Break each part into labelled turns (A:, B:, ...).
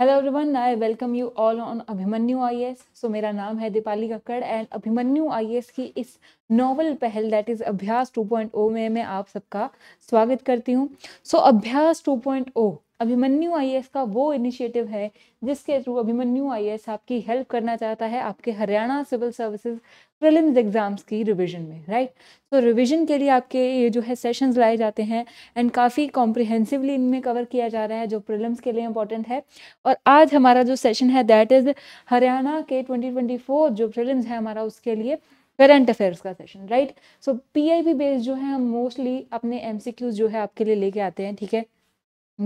A: Hello everyone I welcome you all on Abhimanyu I so मेरा नाम है दीपाली कक्कड़ एंड अभिमन्यु आई की इस नोवेल पहल दैट इज़ अभ्यास 2.0 में मैं आप सबका स्वागत करती हूँ सो so, अभ्यास 2.0 अभिमन्यू आई का वो इनिशिएटिव है जिसके थ्रू अभिमन्यू आई आपकी हेल्प करना चाहता है आपके Haryana civil services prelims exams की रिवीजन में राइट सो रिवीजन के लिए आपके ये जो है सेशंस लाए जाते हैं एंड काफ़ी कॉम्प्रिहेंसिवली इनमें कवर किया जा रहा है जो प्रिलिम्स के लिए इंपॉर्टेंट है और आज हमारा जो सेशन है दैट इज़ हरियाणा के ट्वेंटी जो प्रिलिम्स है हमारा उसके लिए करंट अफेयर्स का session right so P based जो है हम मोस्टली अपने एम जो है आपके लिए लेके आते हैं ठीक है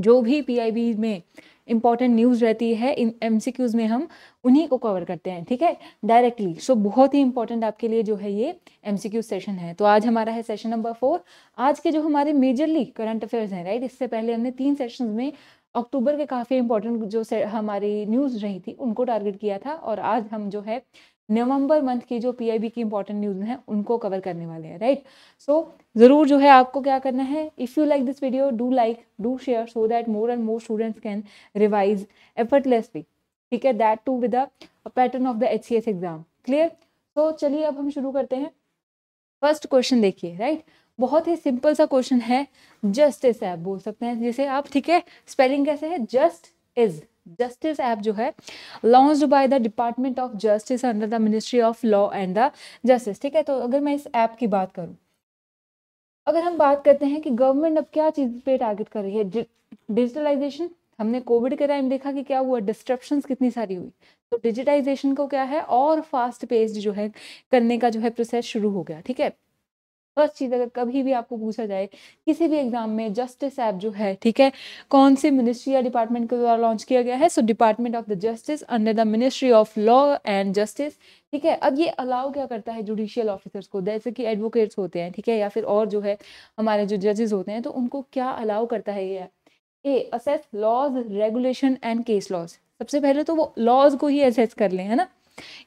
A: जो भी पीआईबी में इंपॉर्टेंट न्यूज़ रहती है इन एम में हम उन्हीं को कवर करते हैं ठीक है डायरेक्टली सो so, बहुत ही इंपॉर्टेंट आपके लिए जो है ये एम सेशन है तो आज हमारा है सेशन नंबर फोर आज के जो हमारे मेजरली करंट अफेयर्स हैं राइट इससे पहले हमने तीन सेशन में अक्टूबर के काफ़ी इंपॉर्टेंट जो हमारी न्यूज़ रही थी उनको टारगेट किया था और आज हम जो है नवंबर मंथ की जो पीआईबी की इंपॉर्टेंट न्यूज है उनको कवर करने वाले हैं राइट सो ज़रूर जो है आपको क्या करना है if you like this video do like do share so that more and more students can revise effortlessly ठीक है that too with pattern of the H exam clear तो चलिए अब हम शुरू करते हैं फर्स्ट क्वेश्चन देखिए राइट बहुत ही सिंपल सा क्वेश्चन है जस्ट इज आप बोल सकते हैं जैसे आप ठीक है स्पेलिंग कैसे है जस्ट इज जस्टिस ऐप जो है launch by the department of justice under the ministry of law and the justice ठीक है तो अगर मैं इस ऐप की बात करूँ अगर हम बात करते हैं कि गवर्नमेंट अब क्या चीज़ पे टारगेट कर रही है डिजिटलाइजेशन हमने कोविड के टाइम देखा कि क्या हुआ डिस्ट्रप्शन कितनी सारी हुई तो डिजिटाइजेशन को क्या है और फास्ट पेस्ड जो है करने का जो है प्रोसेस शुरू हो गया ठीक है फर्स्ट चीज़ अगर कभी भी आपको पूछा जाए किसी भी एग्जाम में जस्टिस ऐप जो है ठीक है कौन से मिनिस्ट्री या डिपार्टमेंट के द्वारा लॉन्च किया गया है so department of the justice under the ministry of law and justice ठीक है अब ये अलाउ क्या करता है जुडिशियल ऑफिसर्स को जैसे कि एडवोकेट्स होते हैं ठीक है या फिर और जो है हमारे जो जजेस होते हैं तो उनको क्या अलाउ करता है ये A access laws regulation and case laws सबसे पहले तो वो लॉज को ही असेस कर लें है ना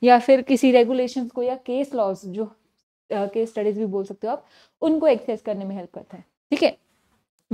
A: या फिर किसी रेगुलेशन को या केस लॉज जो के स्टडीज़ भी बोल सकते हो आप उनको एक्सेस करने में हेल्प करता है ठीक है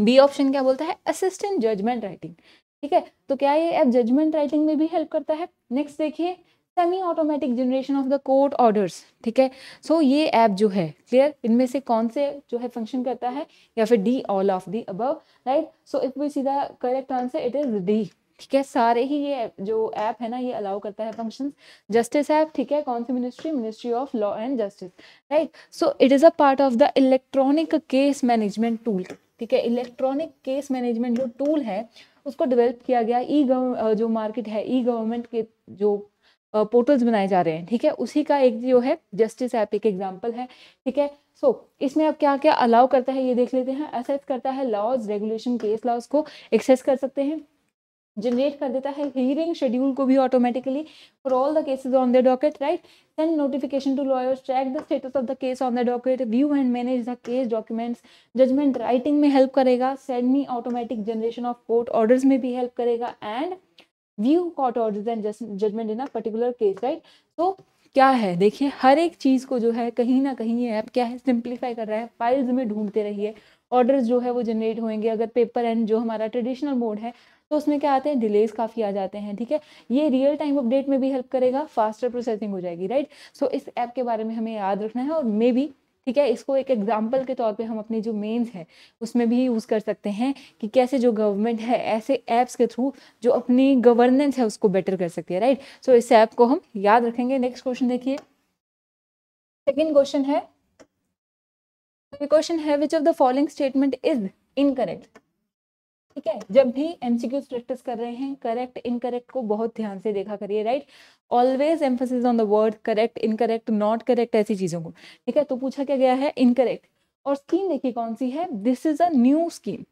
A: बी ऑप्शन क्या बोलता है असिस्टेंट जजमेंट राइटिंग ठीक है तो क्या ये ऐप जजमेंट राइटिंग में भी हेल्प करता है नेक्स्ट देखिए semi automatic generation of the court orders ठीक है सो ये ऐप जो है क्लियर इनमें से कौन से जो है फंक्शन करता है या फिर D all of the above right so if we see the correct answer it is D ठीक है सारे ही ये जो ऐप है ना ये अलाउ करता है फंक्शन जस्टिस ऐप ठीक है कौन सी ministry ministry of law and justice right so it is a part of the electronic case management tool ठीक है इलेक्ट्रॉनिक केस मैनेजमेंट जो टूल है उसको डेवलप किया गया ई गव जो मार्केट है ई गवर्नमेंट के जो पोर्टल्स बनाए जा रहे हैं ठीक है उसी का एक जो है जस्टिस ऐप एक एग्जाम्पल है ठीक है सो so, इसमें आप क्या क्या अलाउ करता है ये देख लेते हैं एक्सेस करता है लॉज रेगुलेशन केस लॉज को एक्सेस कर सकते हैं जनरेट कर देता है हियरिंग शेड्यूल को भी automatically for all the cases on the docket right send notification to lawyers check the status of the case on the docket view and manage the case documents judgement writing में help करेगा send me automatic generation of court orders में भी help करेगा and view court order and judgement in a particular case right so क्या है देखिए हर एक चीज़ को जो है कहीं ना कहीं ये ऐप क्या है सिंप्लीफाई कर रहा है फाइल्स में ढूंढते रहिए ऑर्डर्स जो है वो जनरेट होंगे अगर पेपर एंड जो हमारा ट्रेडिशनल मोड है तो उसमें क्या आते हैं डिलेज काफ़ी आ जाते हैं ठीक है ये रियल टाइम अपडेट में भी हेल्प करेगा फास्टर प्रोसेसिंग हो जाएगी राइट सो so, इस ऐप के बारे में हमें याद रखना है और मे भी ठीक है इसको एक एग्जाम्पल के तौर पे हम अपने जो मेंस है उसमें भी यूज़ कर सकते हैं कि कैसे जो गवर्नमेंट है ऐसे ऐप्स के थ्रू जो अपनी गवर्नेंस है उसको बेटर कर सकती है राइट सो so, इस ऐप को हम याद रखेंगे नेक्स्ट क्वेश्चन देखिए सेकेंड क्वेश्चन है क्वेश्चन है which of the following statement is incorrect ठीक है जब भी एमसीक्यूज प्रैक्टिस कर रहे हैं करेक्ट इनकरेक्ट को बहुत ध्यान से देखा करिए right always emphasis on the word correct incorrect not correct ऐसी चीज़ों को ठीक है तो पूछा क्या गया है इनकरेक्ट और स्कीम देखिए कौन सी है this is a new scheme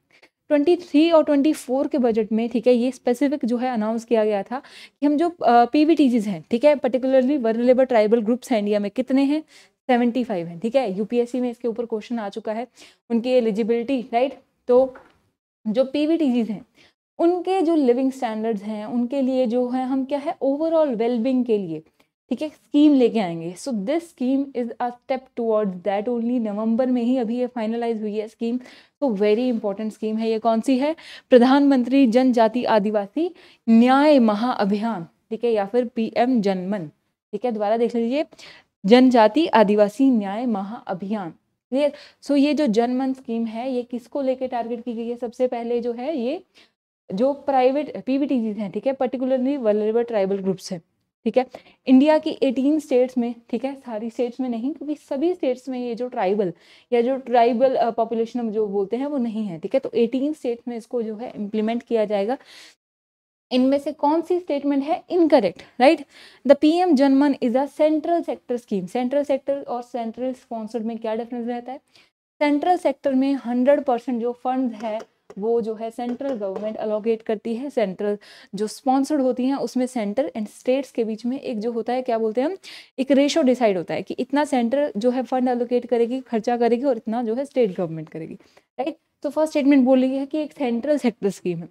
A: 23 और 24 के बजट में ठीक है ये स्पेसिफिक जो है अनाउंस किया गया था कि हम जो पी वी टीजीज हैं ठीक है पर्टिकुलरली वर्नलेबल ट्राइबल ग्रुप्स हैं इंडिया में कितने हैं 75 हैं ठीक है यूपीएससी में इसके ऊपर क्वेश्चन आ चुका है उनकी एलिजिबिलिटी राइट तो जो पीवीटीजीज हैं उनके जो लिविंग स्टैंडर्ड्स हैं उनके लिए जो है हम क्या है ओवरऑल वेलबिंग के लिए ठीक है स्कीम लेके आएंगे so this scheme is a step towards that only November में ही अभी ये फाइनलाइज हुई है स्कीम तो वेरी इंपॉर्टेंट स्कीम है ये कौन सी है प्रधानमंत्री जनजाति आदिवासी न्याय महाअभियान ठीक है या फिर पी जनमन ठीक है दोबारा देख लीजिए जनजाति आदिवासी न्याय महाअभियान क्लियर सो ये जो जनमन स्कीम है ये किसको लेके टारगेट की गई है सबसे पहले जो है ये जो प्राइवेट पीवीटीजीज हैं ठीक है पर्टिकुलरली वलरेबल ट्राइबल ग्रुप्स हैं ठीक है इंडिया की 18 स्टेट्स में ठीक है सारी स्टेट्स में नहीं क्योंकि सभी स्टेट्स में ये जो ट्राइबल या जो ट्राइबल पॉपुलेशन हम जो बोलते हैं वो नहीं है ठीक है तो 18 स्टेट्स में इसको जो है इम्प्लीमेंट किया जाएगा इनमें से कौन सी स्टेटमेंट है incorrect right the PM Janman is a central sector scheme central sector और सेंट्रल स्पॉन्सर्ड में क्या डिफरेंस रहता है सेंट्रल सेक्टर में हंड्रेड परसेंट जो फंड है वो जो है सेंट्रल गवर्नमेंट अलोकेट करती है सेंट्रल जो स्पॉन्सर्ड होती हैं उसमें सेंटर एंड स्टेट्स के बीच में एक जो होता है क्या बोलते हैं हम एक रेशो डिसाइड होता है कि इतना सेंटर जो है फंड अलोकेट करेगी खर्चा करेगी और इतना जो है स्टेट गवर्नमेंट करेगी राइट तो फर्स्ट स्टेटमेंट बोल रही है कि एक सेंट्रल सेक्टर स्कीम है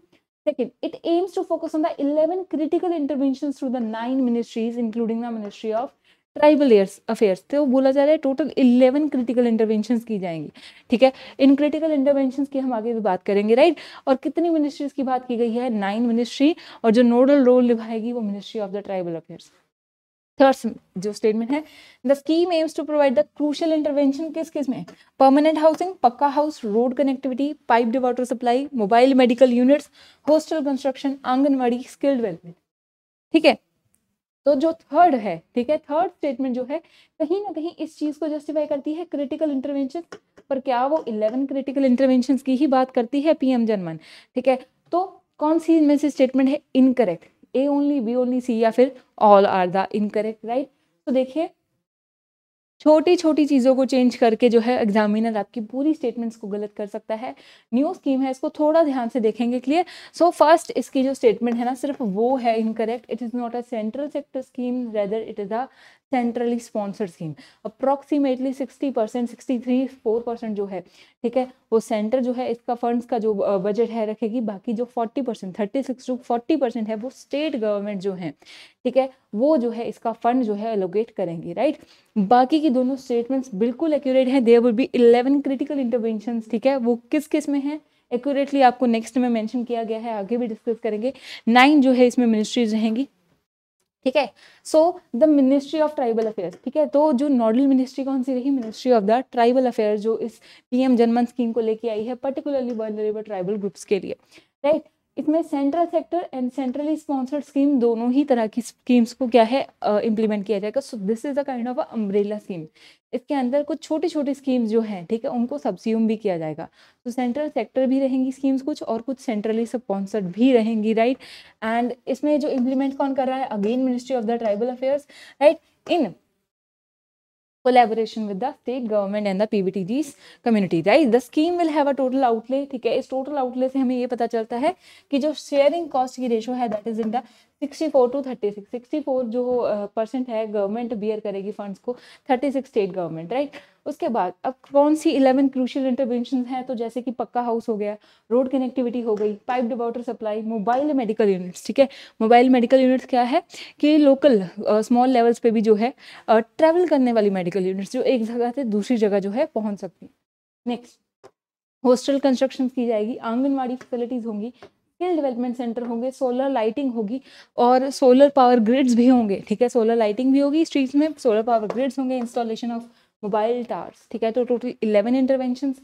A: Second, it aims to focus on the 11 critical interventions through the nine ministries, including the Ministry of tribal affairs तो बोला जा रहा है टोटल इलेवन क्रिटिकल इंटरवेंशन की जाएंगी ठीक है इन क्रिटिकल इंटरवेंशन की हम आगे भी बात करेंगे राइट और कितनी मिनिस्ट्रीज की बात की गई है नाइन मिनिस्ट्री और जो नोडल रोल निभाएगी वो ministry of the tribal affairs third जो स्टेटमेंट है the scheme aims to provide the crucial intervention किस किस में permanent housing pucca house road connectivity piped water supply mobile medical units hostel construction anganwadi skill development ठीक है तो जो थर्ड है ठीक है थर्ड स्टेटमेंट जो है कहीं ना कहीं इस चीज को जस्टिफाई करती है क्रिटिकल इंटरवेंशन पर क्या वो इलेवन क्रिटिकल इंटरवेंशन की ही बात करती है पीएम जनमन ठीक है तो कौन सी इनमें से स्टेटमेंट है incorrect A only B only C या फिर all are the incorrect right तो देखिए छोटी छोटी चीज़ों को चेंज करके जो है एग्जामिनर आपकी पूरी स्टेटमेंट्स को गलत कर सकता है न्यू स्कीम है इसको थोड़ा ध्यान से देखेंगे क्लियर सो फर्स्ट इसकी जो स्टेटमेंट है ना सिर्फ वो है incorrect it is not a central sector scheme whether it is a centrally sponsored scheme approximately sixty percent sixty three four percent जो है ठीक है वो सेंटर जो है इसका फंड्स का जो बजट है रखेगी बाकी जो forty percent thirty six to forty percent है वो स्टेट गवर्नमेंट जो है ठीक है वो जो है इसका फंड जो है एलोकेट करेंगी राइट बाकी की ये दोनों स्टेटमेंट्स बिल्कुल एक्यूरेट हैं there will be eleven critical intervention ठीक है वो किस किस में है एक्यूरेटली आपको नेक्स्ट में मैंशन किया गया है आगे भी डिस्कस करेंगे नाइन जो है इसमें मिनिस्ट्रीज रहेंगी ठीक है so the ministry of tribal affairs ठीक है तो जो नॉडल मिनिस्ट्री कौन सी रही ministry of the tribal affairs जो इस पीएम जनमन स्कीम को लेके आई है पर्टिकुलरली वर्नरेबल ट्राइबल ग्रुप्स के लिए राइट right? इसमें central sector and centrally sponsored scheme दोनों ही तरह की स्कीम्स को क्या है इंप्लीमेंट किया जाएगा so this is a kind of umbrella scheme इसके अंदर कुछ छोटी छोटी स्कीम्स जो हैं ठीक है उनको सब्स्यूम भी किया जाएगा तो सेंट्रल सेक्टर भी रहेंगी स्कीम्स कुछ और कुछ सेंट्रली स्पॉन्सर्ड भी रहेंगी राइट एंड इसमें जो इम्प्लीमेंट कौन कर रहा है again ministry of the tribal affairs right in collaboration with the state government and the PBTG's community, right? The scheme will have a total outlay, ठीक है? इस total outlay से हमें ये पता चलता है कि जो sharing cost की ratio है that is in the sixty four to thirty six sixty four जो परसेंट है गवर्नमेंट बियर करेगी फंड्स को thirty six state government right उसके बाद अब कौन सी इलेवन क्रूशियल इंटरवेंशन हैं तो जैसे कि पक्का हाउस हो गया रोड कनेक्टिविटी हो गई pipe water supply mobile medical units ठीक है मोबाइल मेडिकल यूनिट्स क्या है कि लोकल स्मॉल लेवल्स पे भी जो है ट्रैवल करने वाली मेडिकल यूनिट्स जो एक जगह से दूसरी जगह जो है पहुंच सकती नेक्स्ट हॉस्टल कंस्ट्रक्शन की जाएगी आंगनवाड़ी फैसिलिटीज़ होंगी स्किल डेवलपमेंट सेंटर होंगे सोलर लाइटिंग होगी और सोलर पावर ग्रिड्स भी होंगे ठीक है सोलर लाइटिंग भी होगी स्ट्रीट्स में सोलर पावर ग्रिड्स होंगे इंस्टॉलेशन ऑफ मोबाइल टावर्स ठीक है तो total eleven intervention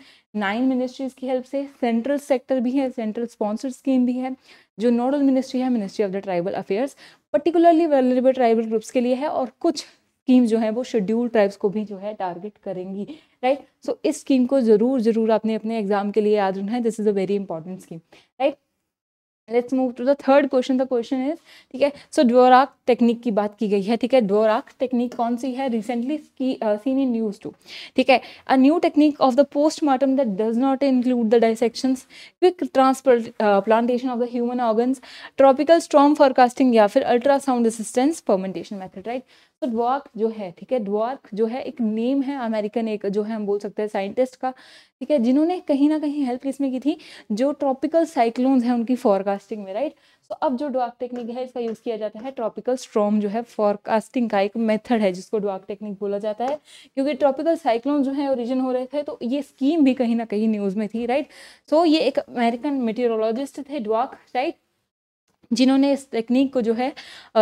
A: nine ministries की हेल्प से सेंट्रल सेक्टर भी है सेंट्रल स्पॉन्सर्ड स्कीम भी है जो नोडल मिनिस्ट्री है ministry of the tribal affairs particularly vulnerable tribal groups के लिए है और कुछ स्कीम जो है वो शेड्यूल ट्राइब्स को भी जो है टारगेट करेंगी राइट सो so, इस स्कीम को ज़रूर ज़रूर आपने अपने एग्जाम के लिए याद रखना है this is a very important scheme right let's move to the third question the question is ठीक है सो डोराक टेक्निक की बात की गई है ठीक है डोराक टेक्निक कौन सी है रिसेंटली की सीन इन न्यूज टू ठीक है a new technique of the postmortem that does not include the dissections quick plantation of the human organs tropical storm forecasting या फिर ultrasound assistance fermentation method right तो डॉर्क जो है ठीक है डॉर्क जो है एक नेम है अमेरिकन एक जो है हम बोल सकते हैं साइंटिस्ट का ठीक है जिन्होंने कहीं ना कहीं हेल्प किसमें की थी जो ट्रॉपिकल साइक्लोन्स हैं उनकी फॉरकास्टिंग में राइट सो अब जो डॉक टेक्निक है इसका यूज़ किया जाता है ट्रॉपिकल स्ट्रॉम जो है फॉरकास्टिंग का एक मेथड है जिसको डॉक टेक्निक बोला जाता है क्योंकि ट्रॉपिकल साइक्लोन जो है ओरिजिन हो रहे थे तो ये स्कीम भी कहीं ना कहीं न्यूज़ में थी राइट सो ये एक अमेरिकन मेटेरोलॉजिस्ट थे डॉक राइट जिन्होंने इस टेक्निक को जो है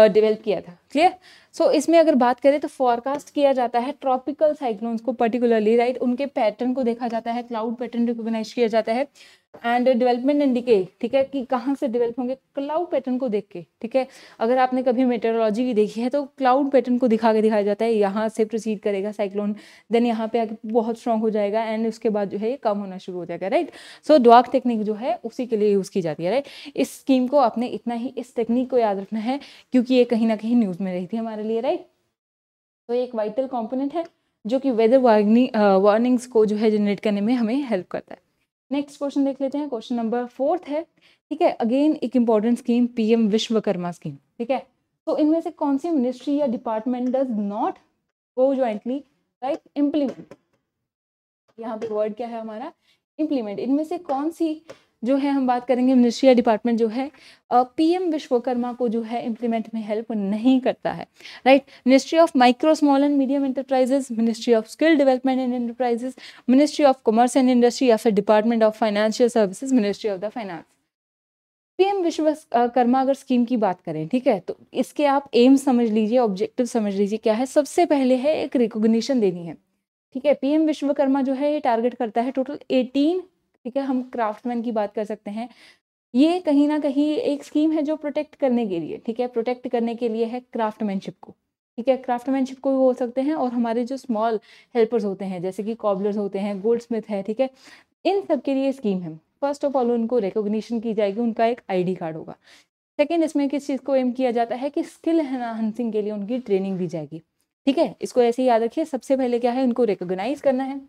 A: डेवलप किया था क्लियर सो so, इसमें अगर बात करें तो फॉरकास्ट किया जाता है ट्रॉपिकल साइक्लोन्स को पर्टिकुलरली राइट right? उनके पैटर्न को देखा जाता है क्लाउड पैटर्न रिकोगनाइज किया जाता है एंड डेवलपमेंट इंडिकेट ठीक है कि कहाँ से डेवलप होंगे क्लाउड पैटर्न को देख के ठीक है अगर आपने कभी मेटेरोलॉजी की देखी है तो क्लाउड पैटर्न को दिखा के दिखाया जाता है यहाँ से प्रोसीड करेगा साइक्लोन देन यहाँ पे आके बहुत स्ट्रॉन्ग हो जाएगा एंड उसके बाद जो है ये कम होना शुरू हो जाएगा राइट सो डॉक टेक्निक जो है उसी के लिए यूज़ की जाती है राइट इस स्कीम को आपने इतना ही इस टेक्निक को याद रखना है क्योंकि ये कहीं ना कहीं न्यूज़ में रही थी हमारे लिए राइट तो ये एक वाइटल कॉम्पोनेंट है जो कि वेदर वार्निंग वार्निंग्स को जो है जनरेट करने में हमें हेल्प करता है नेक्स्ट क्वेश्चन देख लेते हैं क्वेश्चन नंबर फोर्थ है ठीक है अगेन एक important scheme PM Vishwakarma scheme ठीक है तो इनमें से कौन सी मिनिस्ट्री या department does not go jointly right implement यहाँ पे वर्ड क्या है हमारा इम्प्लीमेंट इनमें से कौन सी जो है हम बात करेंगे मिनिस्ट्रिया डिपार्टमेंट जो है पीएम विश्वकर्मा को जो है इम्प्लीमेंट में हेल्प नहीं करता है right ministry of micro small and medium enterprises ministry of skill development and enterprises ministry of commerce and industry या फिर department of financial services ministry of the finance PM Vishwakarma अगर स्कीम की बात करें ठीक है तो इसके आप एम समझ लीजिए ऑब्जेक्टिव समझ लीजिए क्या है सबसे पहले है एक रिकोगनीशन देनी है ठीक है पीएम विश्वकर्मा जो है ये टारगेट करता है टोटल 18 ठीक है हम क्राफ्टमैन की बात कर सकते हैं ये कहीं ना कहीं एक स्कीम है जो प्रोटेक्ट करने के लिए ठीक है प्रोटेक्ट करने के लिए है क्राफ्टमैनशिप को ठीक है क्राफ्टमैनशिप को भी बोल सकते हैं और हमारे जो स्मॉल हेल्पर्स होते हैं जैसे कि कॉबलर्स होते हैं गोल्ड स्मिथ है ठीक है इन सब के लिए स्कीम है फर्स्ट ऑफ ऑल उनको रिकोगनीशन की जाएगी उनका एक आईडी कार्ड होगा सेकेंड इसमें किस चीज़ को एम किया जाता है कि स्किल एनहांसिंग के लिए उनकी ट्रेनिंग दी जाएगी ठीक है इसको ऐसे ही याद रखिए सबसे पहले क्या है उनको रिकोगनाइज करना है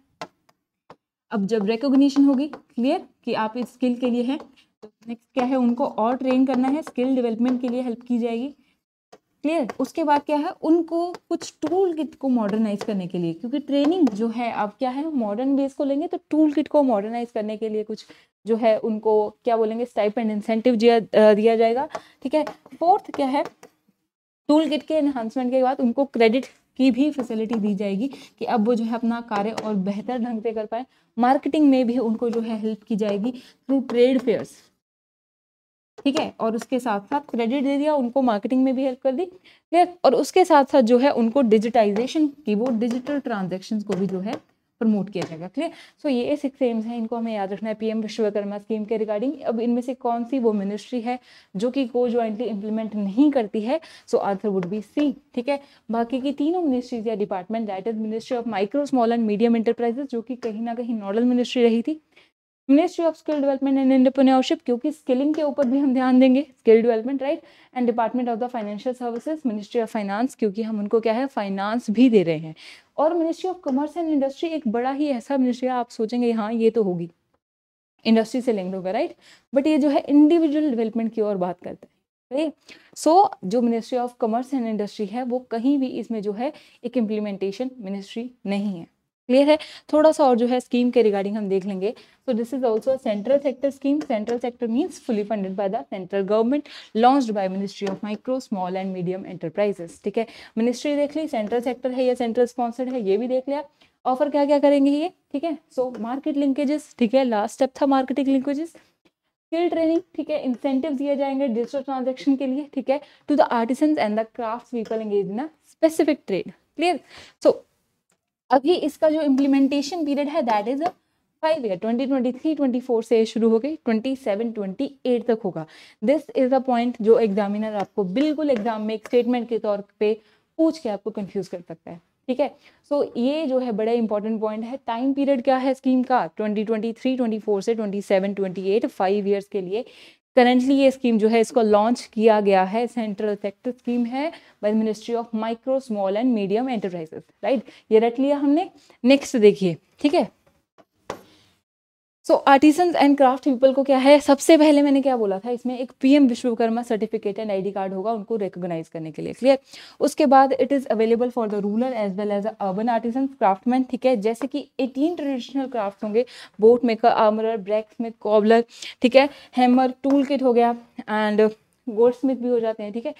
A: अब जब रिकोगशन होगी क्लियर कि आप इस स्किल के लिए हैं तो नेक्स्ट क्या है उनको और ट्रेन करना है स्किल डेवलपमेंट के लिए हेल्प की जाएगी क्लियर उसके बाद क्या है उनको कुछ टूल किट को मॉडर्नाइज करने के लिए क्योंकि ट्रेनिंग जो है आप क्या है मॉडर्न बेस को लेंगे तो टूल किट को मॉडर्नाइज करने के लिए कुछ जो है उनको क्या बोलेंगे स्टाइप एंड इंसेंटिव दिया जाएगा ठीक है फोर्थ क्या है टूल किट के एनहांसमेंट के बाद उनको क्रेडिट की भी फैसिलिटी दी जाएगी कि अब वो जो है अपना कार्य और बेहतर ढंग से कर पाए मार्केटिंग में भी उनको जो है हेल्प की जाएगी थ्रू ट्रेड फेयर्स ठीक है और उसके साथ साथ क्रेडिट दे दिया उनको मार्केटिंग में भी हेल्प कर दी ठीक है और उसके साथ साथ जो है उनको डिजिटाइजेशन की वो डिजिटल ट्रांजेक्शन को भी जो है प्रमोट किया जाएगा क्लियर सो ये सिक्स एम्स हैं इनको हमें याद रखना है पीएम विश्वकर्मा स्कीम के रिगार्डिंग अब इनमें से कौन सी वो मिनिस्ट्री है जो कि को ज्वाइंटली इंप्लीमेंट नहीं करती है so answer would be C ठीक है बाकी की तीनों मिनिस्ट्रीज या department that is ministry of micro small and medium enterprises जो कि कहीं ना कहीं नॉडल मिनिस्ट्री रही थी ministry of skill development and entrepreneurship क्योंकि स्किलिंग के ऊपर भी हम ध्यान देंगे skill development right and department of the financial services ministry of finance क्योंकि हम उनको क्या है फाइनेंस भी दे रहे हैं और ministry of commerce and industry एक बड़ा ही ऐसा मिनिस्ट्री है आप सोचेंगे हाँ ये तो होगी इंडस्ट्री से लिंक्ड होगा राइट बट ये जो है इंडिविजुअल डेवलपमेंट की ओर बात करते हैं सो so, जो ministry of commerce and industry है वो कहीं भी इसमें जो है एक इम्प्लीमेंटेशन मिनिस्ट्री नहीं है क्लियर है थोड़ा सा और जो है स्कीम के रिगार्डिंग हम देख लेंगे so this is also central sector scheme central sector means fully funded by the central government launched by ministry of micro small and medium enterprises ठीक है मिनिस्ट्री देख ली सेंट्रल सेक्टर है या सेंट्रल स्पॉन्सर्ड है ये भी देख लिया ऑफर क्या क्या करेंगे ये ठीक है सो मार्केट लिंकेजेस ठीक है लास्ट स्टेप था मार्केटिंग लिंकेजेस स्किल ट्रेनिंग ठीक है इंसेंटिव दिए जाएंगे डिजिटल ट्रांजेक्शन के लिए ठीक है to the artisan and the craft people engage in a specific trade clear so अभी इसका जो इम्प्लीमेंटेशन पीरियड है that is five year twenty twenty three twenty four से शुरू हो गई ट्वेंटी सेवन ट्वेंटी एट तक होगा दिस इज़ द पॉइंट जो एग्जामिनर आपको बिल्कुल एग्जाम में एक स्टेटमेंट के तौर पे पूछ के आपको कंफ्यूज कर सकता है ठीक है सो so, ये जो है बड़ा इंपॉर्टेंट पॉइंट है टाइम पीरियड क्या है स्कीम का 2023, 24 से 27, 28 फाइव ईयर्स के लिए करेंटली ये स्कीम जो है इसको लॉन्च किया गया है सेंट्रल सेक्टर स्कीम है by ministry of micro small and medium enterprises right ये रट लिया हमने नेक्स्ट देखिए ठीक है so artisan and craft people को क्या है सबसे पहले मैंने क्या बोला था इसमें एक PM Vishwakarma certificate and ID card होगा उनको रिकोगनाइज करने के लिए क्लियर उसके बाद it is available for the rural as well as urban artisan craftsman ठीक है जैसे कि एटीन ट्रेडिशनल क्राफ्ट होंगे boat maker armourer blacksmith cobbler ठीक है हैमर टूल किट हो गया एंड गोल्ड स्मिथ भी हो जाते हैं ठीक है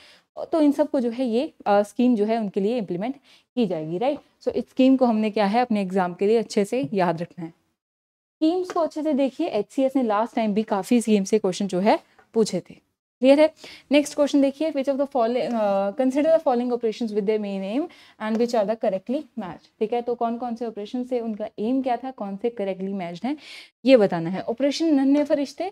A: तो इन सब को जो है ये स्कीम जो है उनके लिए इम्प्लीमेंट की जाएगी राइट सो इस स्कीम को हमने क्या है अपने एग्जाम के लिए अच्छे से याद रखना है स्कीम्स को अच्छे से देखिए एच ने लास्ट टाइम भी काफ़ी स्कीम से क्वेश्चन जो है पूछे थे क्लियर है नेक्स्ट क्वेश्चन देखिए which of the following consider the following operation with the main M and which are the correctly match ठीक है तो कौन कौन से ऑपरेशन से उनका एम क्या था कौन से करेक्टली मैच है ये बताना है ऑपरेशन नन्हे फरिश्ते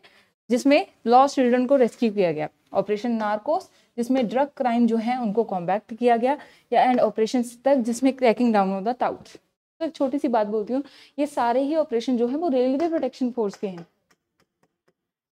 A: जिसमें लॉस्ट चिल्ड्रन को रेस्क्यू किया गया ऑपरेशन नार्कोस जिसमें ड्रग क्राइम जो है उनको कॉम्बैक्ट किया गया या एंड ऑपरेशन तक जिसमें cracking down of the tout तो एक छोटी सी बात बोलती हूँ ये सारे ही ऑपरेशन जो है वो रेलवे प्रोटेक्शन फोर्स के हैं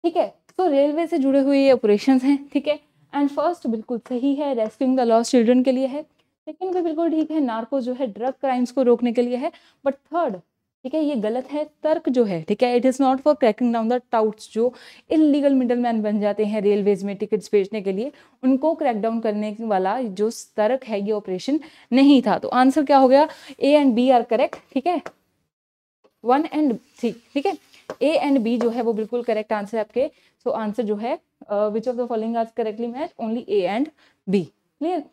A: ठीक है तो रेलवे से जुड़े हुए ये ऑपरेशन हैं ठीक है एंड फर्स्ट बिल्कुल सही है रेस्क्यूंग द लॉस्ट चिल्ड्रन के लिए है सेकेंड भी बिल्कुल ठीक है नार्को जो है ड्रग क्राइम्स को रोकने के लिए है बट थर्ड ठीक है ये गलत है तर्क जो है ठीक है it is not for cracking down the touts जो इलीगल मिडल मैन बन जाते हैं रेलवेज में टिकट्स बेचने के लिए उनको क्रैक डाउन करने वाला जो तर्क है ये ऑपरेशन नहीं था तो आंसर क्या हो गया A and B are correct ठीक है वन एंड थ्री ठीक है ए एंड बी जो है वो बिल्कुल करेक्ट आंसर है आपके सो so, आंसर जो है विच ऑफ द फॉलोइंग आज correctly match only A and B clear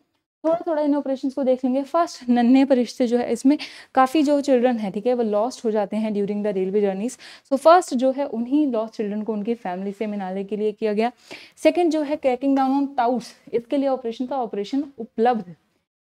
A: थोड़ा थोड़ा इन ऑपरेशन को देख लेंगे फर्स्ट नन्हे परिश्ते जो है इसमें काफ़ी जो चिल्ड्रन है ठीक है वो लॉस्ट हो जाते हैं during the railway journeys so first जो है उन्हीं लॉस्ट चिल्ड्रन को उनकी फैमिली से मिलाने के लिए किया गया सेकेंड जो है क्रैकिंग डाउन ऑन ताउट्स इसके लिए ऑपरेशन था ऑपरेशन उपलब्ध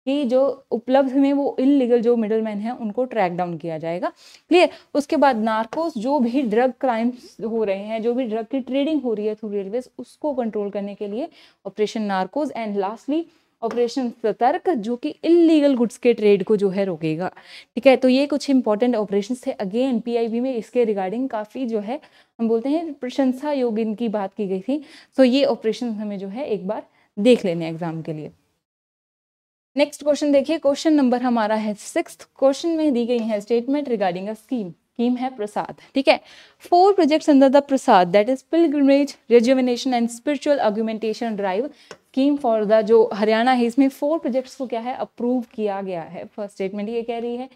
A: कि जो उपलब्ध में वो इलीगल जो मिडल मैन है उनको ट्रैक डाउन किया जाएगा क्लियर उसके बाद नार्कोस जो भी ड्रग क्राइम्स हो रहे हैं जो भी ड्रग की ट्रेडिंग हो रही है थ्रू रेलवे उसको कंट्रोल करने के लिए operation Narcos and lastly operation Satark जो कि इलीगल गुड्स के ट्रेड को जो है रोकेगा ठीक है तो ये कुछ इंपॉर्टेंट ऑपरेशन थे अगेन पीआईबी में इसके रिगार्डिंग काफ़ी जो है हम बोलते हैं प्रशंसा योग इनकी बात की गई थी सो ये ऑपरेशन हमें जो है एक बार देख लेने एग्जाम के लिए नेक्स्ट क्वेश्चन देखिए क्वेश्चन नंबर हमारा है सिक्स क्वेश्चन में दी गई है statement regarding a scheme scheme है प्रसाद ठीक है four projects under the PRASAD that is pilgrimage rejuvenation and spiritual argumentation drive scheme for the जो हरियाणा है इसमें फोर प्रोजेक्ट्स को क्या है अप्रूव किया गया है फर्स्ट स्टेटमेंट ये कह रही है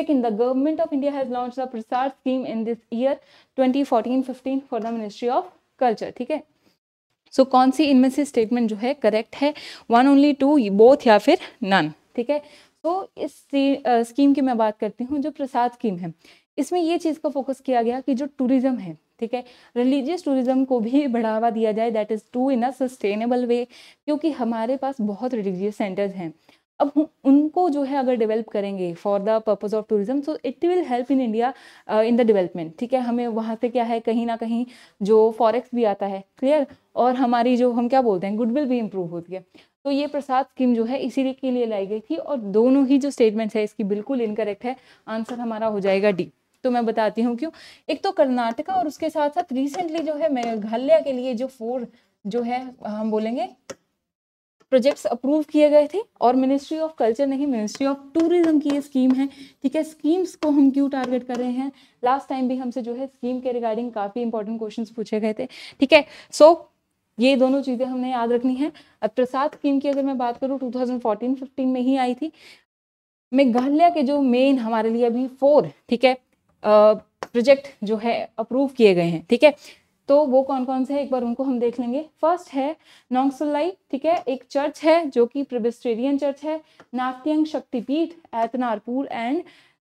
A: Second, the government of India has launched the Prasar scheme in this year 2014-15 for the ministry of culture ठीक है सो so, कौन सी इनमें से स्टेटमेंट जो है करेक्ट है वन ओनली टू बोथ या फिर नन ठीक है तो इस स्कीम की मैं बात करती हूँ जो प्रसाद स्कीम है इसमें ये चीज़ का फोकस किया गया कि जो टूरिज्म है ठीक है रिलीजियस टूरिज़्म को भी बढ़ावा दिया जाए that is to in a sustainable way क्योंकि हमारे पास बहुत रिलीजियस सेंटर्स हैं अब उनको जो है अगर डेवलप करेंगे for the purpose of tourism so it will help in India in the development ठीक है हमें वहाँ से क्या है कहीं ना कहीं जो फॉरेक्स भी आता है क्लियर और हमारी जो हम क्या बोलते हैं गुडविल भी इम्प्रूव होती है तो ये प्रसाद स्कीम जो है इसी के लिए लाई गई थी और दोनों ही जो स्टेटमेंट्स है इसकी बिल्कुल इनकरेक्ट है आंसर हमारा हो जाएगा डी तो मैं बताती हूँ क्यों एक तो कर्नाटका और उसके साथ साथ रिसेंटली जो है मेघालय के लिए जो फोर जो है हम बोलेंगे प्रोजेक्ट्स अप्रूव किए गए थे और मिनिस्ट्री ऑफ कल्चर नहीं मिनिस्ट्री ऑफ टूरिज्म की ये स्कीम है ठीक है स्कीम्स को हम क्यों टारगेट कर रहे हैं लास्ट टाइम भी हमसे जो है स्कीम के रिगार्डिंग काफ़ी इंपॉर्टेंट क्वेश्चन पूछे गए थे ठीक है सो ये दोनों चीज़ें हमने याद रखनी है अब प्रसाद स्कीम की अगर मैं बात करूँ टू थाउजेंड में ही आई थी मेघालय के जो मेन हमारे लिए अभी फोर ठीक है प्रोजेक्ट जो है अप्रूव किए गए हैं ठीक है तो वो कौन कौन से हैं एक बार उनको हम देख लेंगे फर्स्ट है नोंगसुल्लाई ठीक है एक चर्च है जो कि प्रिबिस्टेरियन चर्च है नागत्यंग शक्तिपीठ एतनारपुर एंड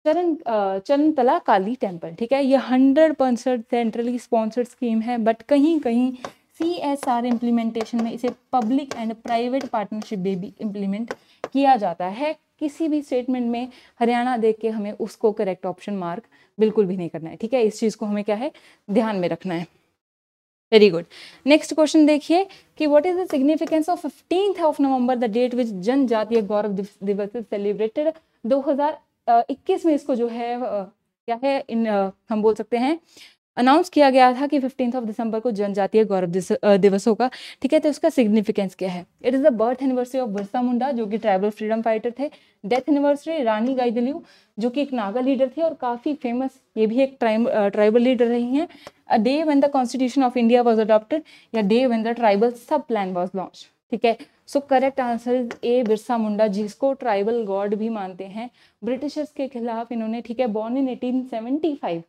A: चरण चरणतला काली टेम्पल ठीक है ये hundred percent centrally sponsored scheme है बट कहीं कहीं सी एस आर इम्प्लीमेंटेशन में इसे पब्लिक एंड प्राइवेट पार्टनरशिप में भी इम्प्लीमेंट किया जाता है किसी भी स्टेटमेंट में हरियाणा देख के हमें उसको करेक्ट ऑप्शन मार्क बिल्कुल भी नहीं करना है ठीक है इस चीज़ को हमें क्या है ध्यान में रखना है वेरी गुड नेक्स्ट क्वेश्चन देखिए कि what is the significance of fifteen of November the date which Janjatiya Gaurav दिवस इज सेलिब्रेटेड 2021 में इसको जो है क्या है इन हम बोल सकते हैं अनाउंस किया गया था कि फिफ्टीन ऑफ दिसंबर को जनजातीय गौरव दिवस होगा ठीक है तो उसका सिग्निफिकेंस क्या है it is the birth anniversary of Birsa Munda जो कि ट्राइबल फ्रीडम फाइटर थे डेथ एनिवर्सरी रानी गाइदल्यू जो कि एक नागा लीडर थे और काफ़ी फेमस ये भी एक ट्राइबल लीडर रही हैं a day when the constitution of India was adopted या day when the tribal sub plan was launch ठीक है so correct answer is A Birsa Munda जिसको ट्राइबल गॉड भी मानते हैं ब्रिटिशर्स के खिलाफ इन्होंने ठीक है बॉर्न इन 1875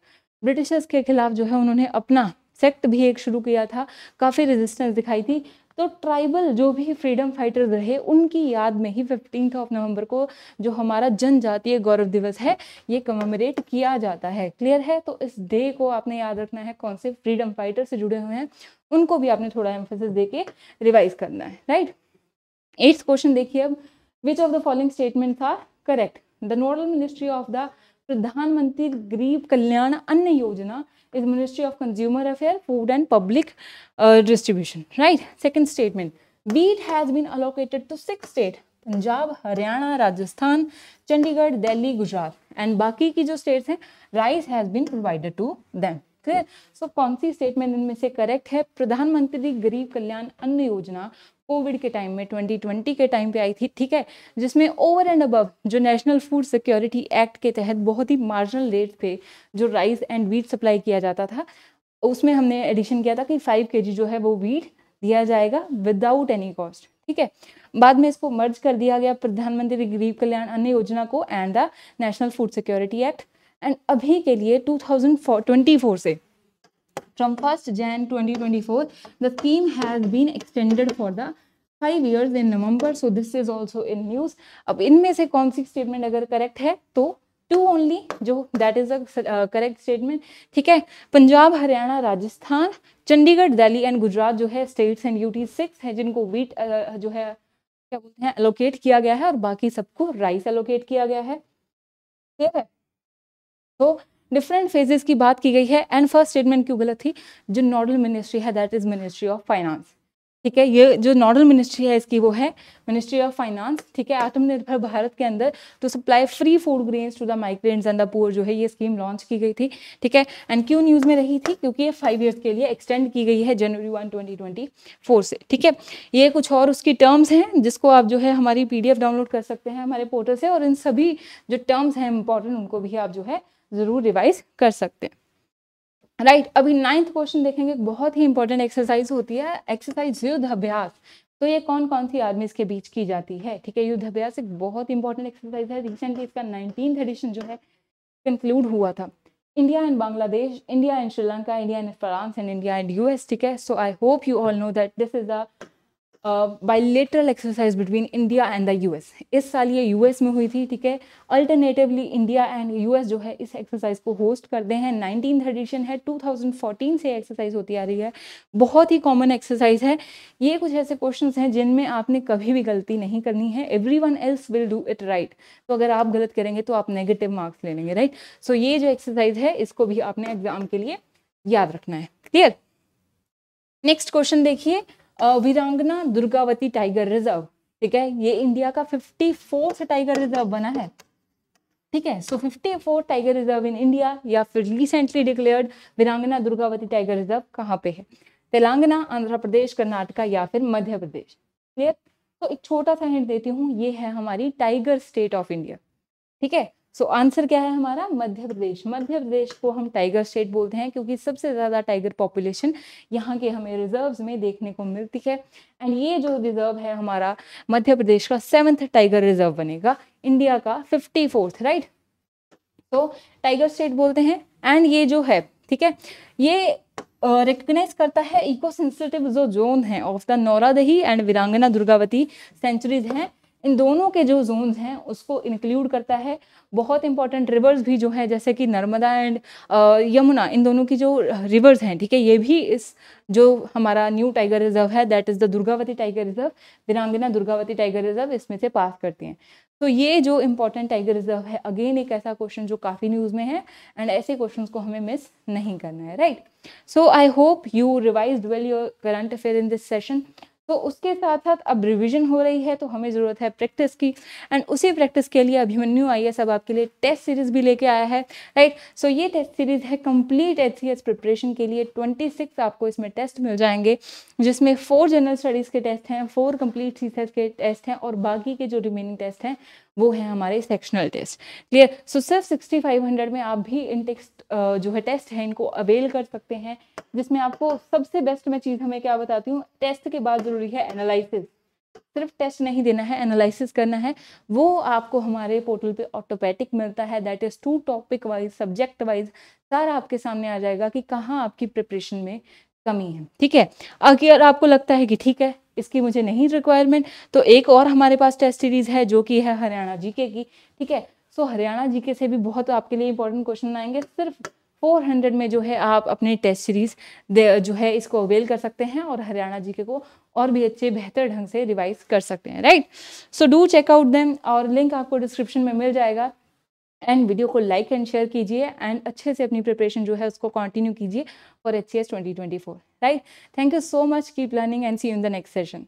A: ब्रिटिशर्स के खिलाफ जो है उन्होंने अपना सेक्ट भी एक शुरू किया था काफ़ी रेजिस्टेंस दिखाई थी तो ट्राइबल जो भी फ्रीडम फाइटर्स रहे उनकी याद में ही फिफ्टीन ऑफ नवंबर को जो हमारा जनजातीय गौरव दिवस है ये कमेमोरेट किया जाता है क्लियर है तो इस डे को आपने याद रखना है कौन से फ्रीडम फाइटर से जुड़े हुए हैं उनको भी आपने थोड़ा एम्फोसिस दे के रिवाइज करना है राइट एट्थ क्वेश्चन देखिए अब which of the following statement are correct the nodal ministry of the Pradhan Mantri Garib Kalyan Anna Yojana is ministry of consumer affair food and public distribution right second statement statement has been allocated to six state Punjab Haryana Rajasthan Chandigarh Delhi Gujarat and बाकी की जो states हैं rice has been provided to them clear so कौन सी statement इनमें से correct है प्रधानमंत्री गरीब कल्याण अन्न योजना कोविड के टाइम में 2020 के टाइम पे आई थी ठीक है जिसमें ओवर एंड अबव जो नेशनल फूड सिक्योरिटी एक्ट के तहत बहुत ही मार्जिनल रेट पे जो राइस एंड वीट सप्लाई किया जाता था उसमें हमने एडिशन किया था कि फाइव के जो है वो वीट दिया जाएगा विदाउट एनी कॉस्ट ठीक है बाद में इसको मर्ज कर दिया गया प्रधानमंत्री गरीब कल्याण अन्य योजना को and the national food security act and अभी के लिए टू से from 1st Jan 2024. The scheme has been extended for the five years in November so this is also in news अब इनमें से कौन सी स्टेटमेंट अगर करेक्ट है तो टू ओनली जो that is a correct statement ठीक है पंजाब हरियाणा राजस्थान चंडीगढ़ दिल्ली एंड गुजरात जो है स्टेट्स एंड यूटी सिक्स है जिनको वीट uh, जो है क्या बोलते हैं एलोकेट किया गया है और बाकी सबको राइस एलोकेट किया गया है ठीक है तो डिफरेंट फेजेस की बात की गई है एंड फर्स्ट स्टेटमेंट क्यों गलत थी जो नोडल मिनिस्ट्री है that is ministry of finance ठीक है ये जो नोडल मिनिस्ट्री है इसकी वो है मिनिस्ट्री ऑफ फाइनेंस ठीक है आत्मनिर्भर तो भारत के अंदर to supply free food grains to the migrants and the poor जो है ये स्कीम लॉन्च की गई थी ठीक है एंड क्यों न्यूज़ में रही थी क्योंकि ये फाइव ईयर्स के लिए एक्सटेंड की गई है January one twenty twenty four से ठीक है ये कुछ और उसकी टर्म्स हैं जिसको आप जो है हमारी पी डाउनलोड कर सकते हैं हमारे पोर्टल से और इन सभी जो टर्म्स हैं इंपॉर्टेंट उनको भी आप जो है ज़रूर रिवाइज कर सकते हैं राइट right, अभी नाइन्थ क्वेश्चन देखेंगे बहुत ही इंपॉर्टेंट एक्सरसाइज होती है एक्सरसाइज युद्ध अभ्यास तो ये कौन कौन सी आर्मीज के बीच की जाती है ठीक है युद्ध अभ्यास एक बहुत इंपॉर्टेंट एक्सरसाइज है रिसेंटली इसका नाइनटीन एडिशन जो है कंक्लूड हुआ था India and Bangladesh India and Sri Lanka India and France and India and US ठीक है so I hope you all know that this is the bilateral exercise between India and the US इस साल ये US में हुई थी ठीक है अल्टरनेटिवली इंडिया एंड यूएस जो है इस एक्सरसाइज को होस्ट करते हैं नाइनटीन एडिशन है 2014 से एक्सरसाइज होती आ रही है बहुत ही कॉमन एक्सरसाइज है ये कुछ ऐसे क्वेश्चन हैं जिनमें आपने कभी भी गलती नहीं करनी है everyone else will do it right तो अगर आप गलत करेंगे तो आप नेगेटिव मार्क्स ले लेंगे राइट सो so, ये जो एक्सरसाइज है इसको भी आपने एग्जाम के लिए याद रखना है क्लियर नेक्स्ट क्वेश्चन देखिए वीरांगना दुर्गावती टाइगर रिजर्व ठीक है ये इंडिया का फिफ्टी फोर्थ टाइगर रिजर्व बना है ठीक है so fifty fourth tiger reserve in India या फिर रिसेंटली डिक्लेयर्ड वीरांगना दुर्गावती टाइगर रिजर्व कहाँ पे है तेलंगाना आंध्र प्रदेश कर्नाटका या फिर मध्य प्रदेश क्लियर तो एक छोटा सा हिंट देती हूँ ये है हमारी टाइगर स्टेट ऑफ इंडिया ठीक है सो so, आंसर क्या है हमारा मध्य प्रदेश मध्य प्रदेश को हम टाइगर स्टेट बोलते हैं क्योंकि सबसे ज़्यादा टाइगर पॉपुलेशन यहाँ के हमें रिजर्व्स में देखने को मिलती है एंड ये जो रिजर्व है हमारा मध्य प्रदेश का सेवन्थ टाइगर रिजर्व बनेगा इंडिया का फिफ्टी फोर्थ राइट तो टाइगर स्टेट बोलते हैं एंड ये जो है ठीक है ये रिकग्नाइज uh, करता है इको सेंसिटिव जो जोन है of the Nauradehi and Veerangana Durgavati centuries हैं इन दोनों के जो जोन्स हैं उसको इंक्लूड करता है बहुत इंपॉर्टेंट रिवर्स भी जो है जैसे कि नर्मदा एंड यमुना इन दोनों की जो रिवर्स हैं ठीक है ये भी इस जो हमारा न्यू टाइगर रिजर्व है that is the Durgavati tiger reserve Veerangana Durgavati tiger reserve इसमें से पास करती हैं तो ये जो इंपॉर्टेंट टाइगर रिजर्व है अगेन एक ऐसा क्वेश्चन जो काफ़ी न्यूज़ में है एंड ऐसे क्वेश्चन को हमें मिस नहीं करना है right so I hope you revise well your current affair in this session तो उसके साथ साथ अब रिवीजन हो रही है तो हमें ज़रूरत है प्रैक्टिस की एंड उसी प्रैक्टिस के लिए अभिमन्यू आई एस अब आपके लिए टेस्ट सीरीज़ भी लेके आया है राइट right? सो so ये टेस्ट सीरीज़ है complete H C S preparation के लिए ट्वेंटी सिक्स आपको इसमें टेस्ट मिल जाएंगे जिसमें फोर जनरल स्टडीज़ के टेस्ट हैं फोर कम्प्लीट सी के टेस्ट हैं और बाकी के जो रिमेनिंग टेस्ट हैं वो है हमारे सेक्शनल टेस्ट क्लियर सो सिर्फ सिक्सटी फाइव हंड्रेड में आप भी इन टेक्स्ट जो है टेस्ट है इनको अवेल कर सकते हैं जिसमें आपको सबसे बेस्ट मैं चीज़ हमें क्या बताती हूँ टेस्ट के बाद ज़रूरी है एनालिसिस सिर्फ टेस्ट नहीं देना है एनालिसिस करना है वो आपको हमारे पोर्टल पे ऑटोमेटिक मिलता है that is to topic wise subject wise सारा आपके सामने आ जाएगा कि कहाँ आपकी प्रिपरेशन में कमी है ठीक है अगर आपको लगता है कि ठीक है इसकी मुझे नहीं रिक्वायरमेंट तो एक और हमारे पास टेस्ट सीरीज़ है जो कि है हरियाणा जीके की ठीक है सो हरियाणा जीके से भी बहुत आपके लिए इंपॉर्टेंट क्वेश्चन आएंगे सिर्फ 400 में जो है आप अपने टेस्ट सीरीज़ जो है इसको अवेल कर सकते हैं और हरियाणा जीके को और भी अच्छे बेहतर ढंग से रिवाइज कर सकते हैं right so do check out them और लिंक आपको डिस्क्रिप्शन में मिल जाएगा एंड वीडियो को लाइक एंड शेयर कीजिए एंड अच्छे से अपनी प्रिपरेशन जो है उसको कंटिन्यू कीजिए for H C S twenty twenty four right thank you so much keep learning and see in the next session